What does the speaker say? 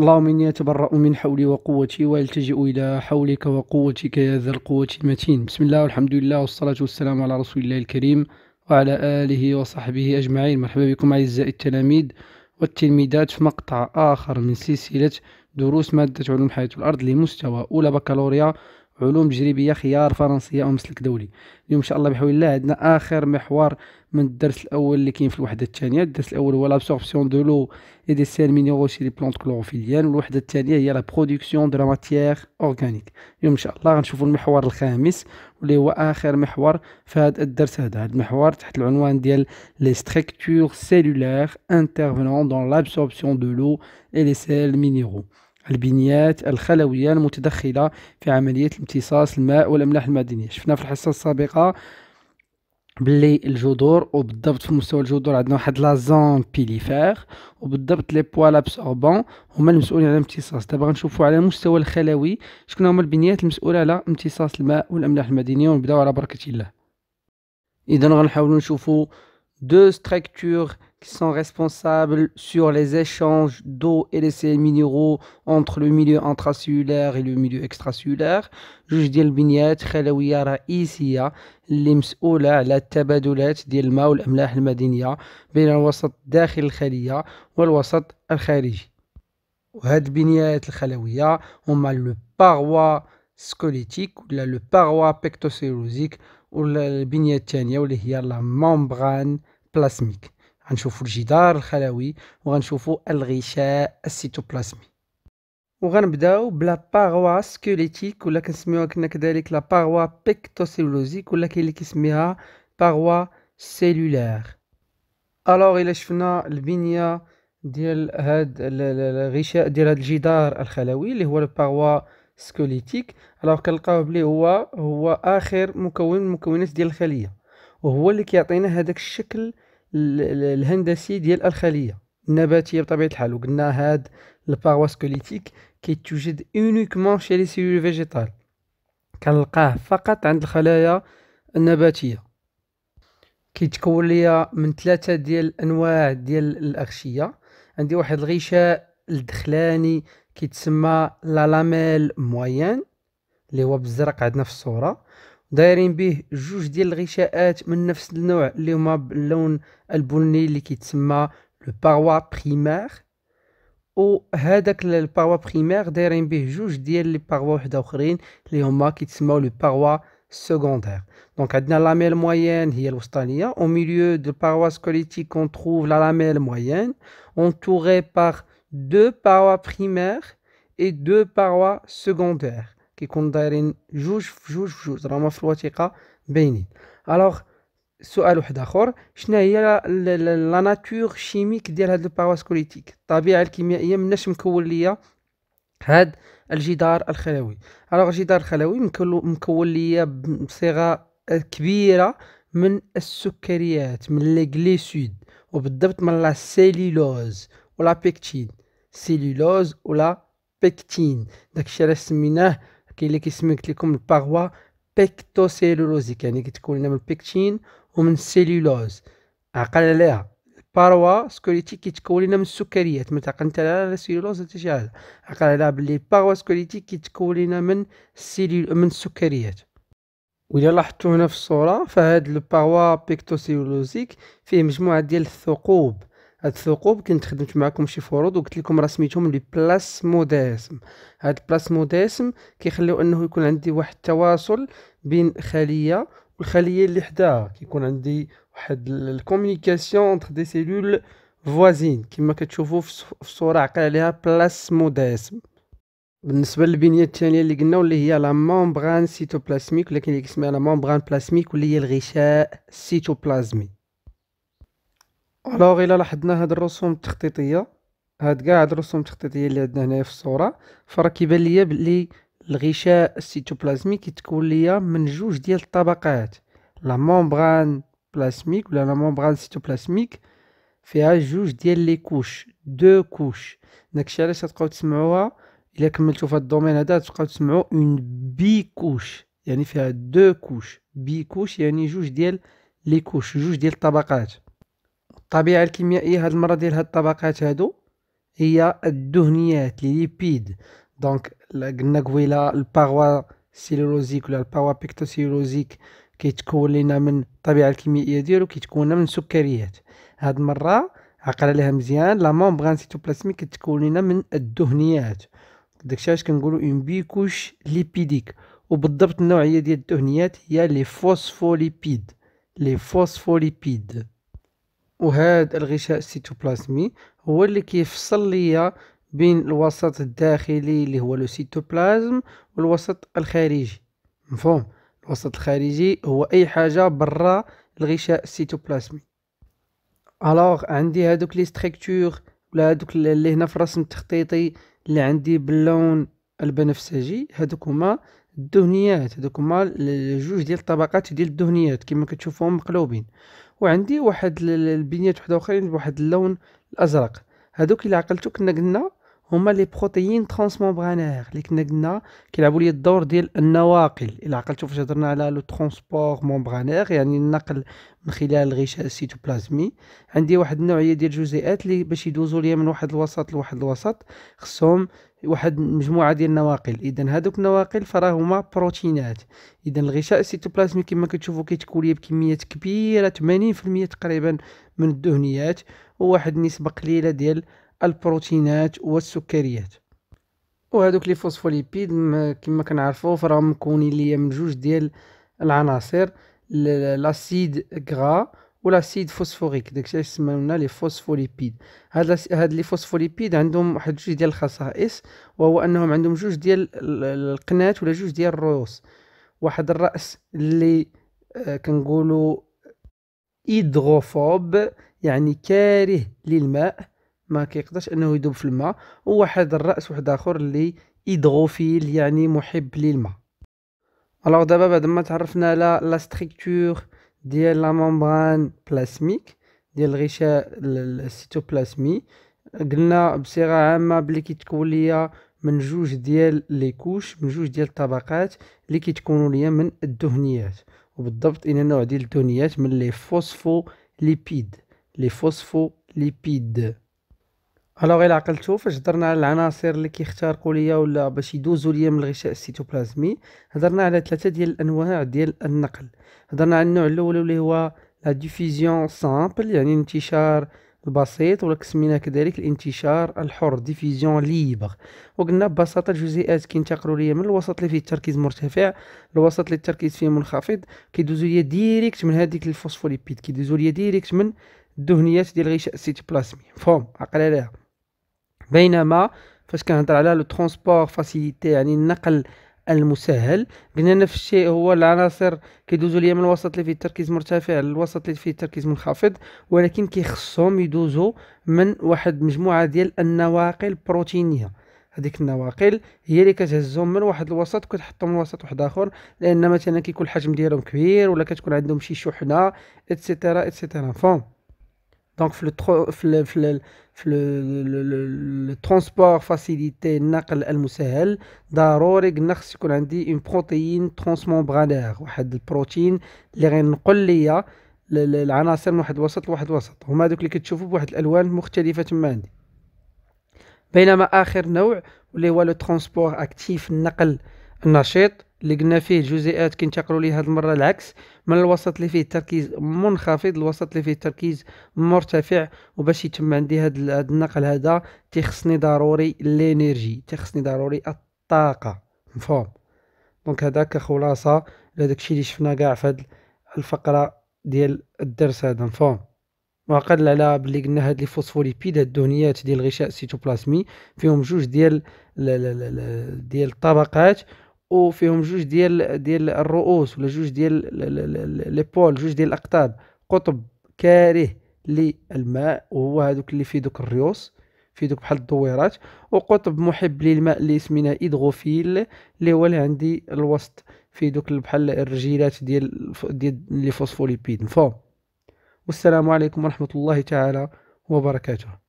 اللهم إني أتبرأ من حولي وقوتي وألتجئ إلى حولك وقوتك يا ذا القوة المتين بسم الله والحمد لله والصلاة والسلام على رسول الله الكريم وعلى آله وصحبه أجمعين مرحبا بكم أعزائي التلاميذ والتلميذات في مقطع آخر من سلسلة دروس مادة علوم حياة الأرض لمستوى أولى بكالوريا علوم تجريبيه خيار فرنسيه او مسلك دولي اليوم ان شاء الله بحول الله عندنا اخر محور من الدرس الاول اللي كاين في الوحده الثانيه الدرس الاول هو لابسوربسيون دو لو اي دي سيل مينيرو سي لي بلانت كلوروفيليان والوحده الثانيه هي لا برودكسيون دو لا ماتيير اورغانيك اليوم ان شاء الله غنشوفوا المحور الخامس واللي هو اخر محور في هذا الدرس هذا هذا المحور تحت العنوان ديال لي ستركتور سيلولير انترفينون دون لابسوربسيون دو لو اي لي سيل مينيرو البنيات الخلوية المتدخلة في عملية امتصاص الماء والأملاح المعدنية شفنا في الحصة السابقة بلي الجذور وبالضبط في مستوى الجذور عندنا واحد لازون بيليفير وبالضبط لي بوا لابسوربون هما المسؤولين على امتصاص دابا غنشوفوا على المستوى الخلوي شكون هما البنيات المسؤوله على امتصاص الماء والاملاح المدنيه ونبداو على بركه الله اذا غنحاولوا نشوفوا دو ستراكتور sont responsables sur les échanges d'eau et de sels minéraux entre le milieu intracellulaire et le milieu extracellulaire جوج ديال البنيات خلويه رئيسيه اللي مسؤوله على التبادلات ديال الماء بين الوسط داخل والوسط الخارجي وهاد البنيات هما لو سكوليتيك ولا لو بيكتوسيروزيك ولا واللي هي la membrane plasmique غنشوفوا الجدار الخلوي وغنشوفوا الغشاء السيتوبلازمي وغنبداو بلا باروا سكوليتيك ولا كنسميوها كنا كذلك لا باروا بيكتوسيلوزيك ولا كاين اللي كيسميها باروا سيلولير الوغ الا شفنا البنيه ديال هاد الغشاء ديال هاد الجدار الخلوي اللي هو الباغوا سكوليتيك الوغ كنلقاو بلي هو هو اخر مكون من المكونات ديال الخليه وهو اللي كيعطينا هذاك الشكل الهندسي ديال الخليه النباتيه بطبيعه الحال وقلنا هاد الباغواس كوليتيك كيتوجد اونيكمون شي لي سيلول فيجيتال كنلقاه فقط عند الخلايا النباتيه كيتكون ليا من ثلاثه ديال الانواع ديال الاغشيه عندي واحد الغشاء الدخلاني كيتسمى لا لاميل موين اللي هو بالزرق عندنا في الصوره D'ailleurs, il y a richesse, je ne sais pas si vous avez le bonheur qui est parois primaire. Ou, vous le parois primaire, dernier, je dis le parois secondaire. Donc, dans la lamelle moyenne, il y Au milieu de la paroi scolaire, on trouve la lamelle moyenne, entourée par deux parois primaires et deux parois secondaires. كيكون دايرين جوج في جوج في جوج راه في الوثيقه باينين الوغ سؤال واحد اخر شنو هي لا ناتور شيميك ديال هاد الباراسكوليتيك الطبيعه الكيميائيه مناش مكون ليا هاد الجدار الخلوي الوغ الجدار الخلوي مكون ليا بصيغه كبيره من السكريات من لي غليسيد وبالضبط من لا سيلولوز ولا بيكتين سيلولوز ولا بيكتين داكشي علاش سميناه كاين اللي كيسمي قلت لكم بيكتو بيكتوسيلولوزيك يعني كتكون من البيكتين ومن السيلولوز عقل عليها الباروا سكوليتيك كيتكون لنا من السكريات ما تعقل انت لا سيلولوز حتى شي حاجه عقل عليها بلي الباروا سكوليتيك كيتكون لنا من السيلول من السكريات و لاحظتوا هنا في الصورة فهاد الباروا سيلولوزيك فيه مجموعة ديال الثقوب هاد الثقوب كنت خدمت معكم شي فروض وقلت لكم راه سميتهم لي موديسم هاد موديسم كيخليو انه يكون عندي واحد التواصل بين خليه والخليه اللي حداها كيكون عندي واحد الكومونيكاسيون انت دي سيلول فوازين كما كتشوفوا في الصوره عقل عليها موديسم بالنسبه للبنيه الثانيه اللي قلنا واللي هي لا ممبران سيتوبلازميك ولكن اللي كيسميها لا ممبران بلازميك واللي هي الغشاء السيتوبلازمي الوغ الا لاحظنا هاد الرسوم التخطيطيه هاد كاع هاد الرسوم التخطيطيه اللي عندنا هنايا في الصوره فراه كيبان ليا بلي الغشاء السيتوبلازمي كيتكون ليا من جوج ديال الطبقات لا مومبران بلازميك ولا لا مومبران سيتوبلازميك فيها جوج ديال لي كوش دو كوش داكشي علاش تبقاو تسمعوها الا كملتو في الدومين هذا تبقاو تسمعوا اون بي كوش يعني فيها دو كوش بي كوش يعني جوج ديال لي كوش جوج ديال الطبقات الطبيعه الكيميائيه هاد المره ديال هاد الطبقات هادو هي الدهنيات لي ليبيد دونك قلنا قبيله الباروا سيلولوزيك ولا الباروا بيكتوسيلولوزيك كيتكون لينا من الطبيعه الكيميائيه ديالو كيتكون من السكريات هاد المره عقل عليها مزيان لا مومبران سيتوبلازميك كتكون لينا من الدهنيات داكشي علاش كنقولوا اون بيكوش ليبيديك وبالضبط النوعيه ديال الدهنيات هي لي فوسفوليبيد لي فوسفوليبيد وهذا الغشاء السيتوبلازمي هو اللي كيفصل ليا بين الوسط الداخلي اللي هو لو سيتوبلازم والوسط الخارجي مفهوم الوسط الخارجي هو اي حاجه برا الغشاء السيتوبلازمي الوغ عندي هادوك لي ستركتور ولا هادوك اللي هنا في الرسم التخطيطي اللي عندي باللون البنفسجي هادوك هما الدهنيات هادوك هما جوج ديال الطبقات ديال الدهنيات كما كتشوفوهم مقلوبين وعندي واحد البنيات وحده اخرين بواحد اللون الازرق هذوك الا عقلتو كنا قلنا هما لي بروتيين ترانسممبرانير اللي كنا قلنا كيلعبوا لي الدور ديال النواقل الا عقلتوا فاش هضرنا على لو ترونسبور مومبرانير يعني النقل من خلال الغشاء السيتوبلازمي عندي واحد النوعيه ديال الجزيئات اللي باش يدوزوا ليا من واحد الوسط لواحد الوسط خصهم واحد مجموعه ديال النواقل اذا هذوك النواقل فراه هما بروتينات اذا الغشاء السيتوبلازمي كما كتشوفوا كيتكون بكميات كبيره 80% تقريبا من الدهنيات وواحد النسبه قليله ديال البروتينات والسكريات وهذوك لي فوسفوليبيد كما كنعرفوا فراهم مكونين ليا من جوج ديال العناصر لاسيد غرا والاسيد فوسفوريك داكشي علاش سميونا لي فوسفوليبيد هاد هاد لي فوسفوليبيد عندهم واحد جوج ديال الخصائص وهو انهم عندهم جوج ديال القنات ولا جوج ديال الرؤوس واحد الراس اللي آه، كنقولوا ايدغوفوب يعني كاره للماء ما كيقدرش انه يدوب في الماء وواحد الراس واحد اخر اللي هيدروفيل يعني محب للماء الوغ دابا بعد ما تعرفنا على لا ستركتور ديال لا ممبران بلاسميك ديال الغشاء السيتوبلازمي قلنا بصيغه عامه بلي كيتكون ليا من جوج ديال لي كوش من جوج ديال الطبقات اللي كيتكونوا ليا من الدهنيات وبالضبط ان نوع ديال الدهنيات من لي فوسفو ليبيد لي فوسفو ليبيد الوغ الا عقلتو فاش هضرنا على العناصر اللي كيخترقوا ليا ولا باش يدوزوا ليا من الغشاء السيتوبلازمي هضرنا على ثلاثه ديال الانواع ديال النقل هضرنا على النوع الاول اللي هو لا ديفيزيون سامبل يعني انتشار البسيط ولا سميناه كذلك الانتشار الحر ديفيزيون ليبر وقلنا ببساطه الجزيئات كينتقلوا ليا من الوسط اللي فيه التركيز مرتفع للوسط اللي التركيز فيه منخفض كيدوزوا ليا ديريكت من هذيك الفوسفوليبيد كيدوزوا ليا ديريكت من الدهنيات ديال الغشاء السيتوبلازمي فهم عقل عليها بينما فاش كنهضر على لو ترونسبور فاسيليتي يعني النقل المسهل قلنا نفس الشيء هو العناصر كيدوزوا ليا من الوسط اللي فيه التركيز مرتفع للوسط اللي فيه التركيز منخفض ولكن كيخصهم يدوزوا من واحد مجموعه ديال النواقل البروتينيه هذيك النواقل هي اللي كتهزهم من واحد الوسط وكتحطهم من وسط واحد اخر لان مثلا كيكون الحجم ديالهم كبير ولا كتكون عندهم شي شحنه اتسيتيرا اتسيتيرا فهم دونك في الترو في ال في في الترونسبور فاسيليتي النقل المسهل ضروري نخص يكون عندي اون بروتيين ترانسمومبرانير واحد البروتين اللي غينقل ليا العناصر من واحد وسط لواحد وسط هما دوك اللي كتشوفو بواحد الالوان مختلفه تما عندي بينما اخر نوع اللي هو لو ترونسبور اكتيف النقل النشيط اللي قلنا فيه الجزيئات كينتقلوا ليه هذه المره العكس من الوسط اللي فيه التركيز منخفض للوسط اللي فيه التركيز مرتفع وباش يتم عندي هذا النقل هذا تيخصني ضروري لينيرجي تيخصني ضروري الطاقه مفهوم دونك هذاك كخلاصه لهداك الشيء اللي شفنا كاع في هذه الفقره ديال الدرس هذا مفهوم وعقل على بلي قلنا هاد لي فوسفوليبيد هاد الدهنيات ديال الغشاء السيتوبلازمي فيهم جوج ديال ديال الطبقات وفيهم جوج ديال ديال الرؤوس ولا جوج ديال لي بول جوج ديال الاقطاب قطب كاره للماء وهو هذوك اللي فيه دوك الريوس في دوك بحال الدويرات وقطب محب للماء اللي سميناه ايدغوفيل اللي هو اللي عندي الوسط في دوك بحال الرجيلات ديال ديال لي فوسفوليبيد مفهوم والسلام عليكم ورحمه الله تعالى وبركاته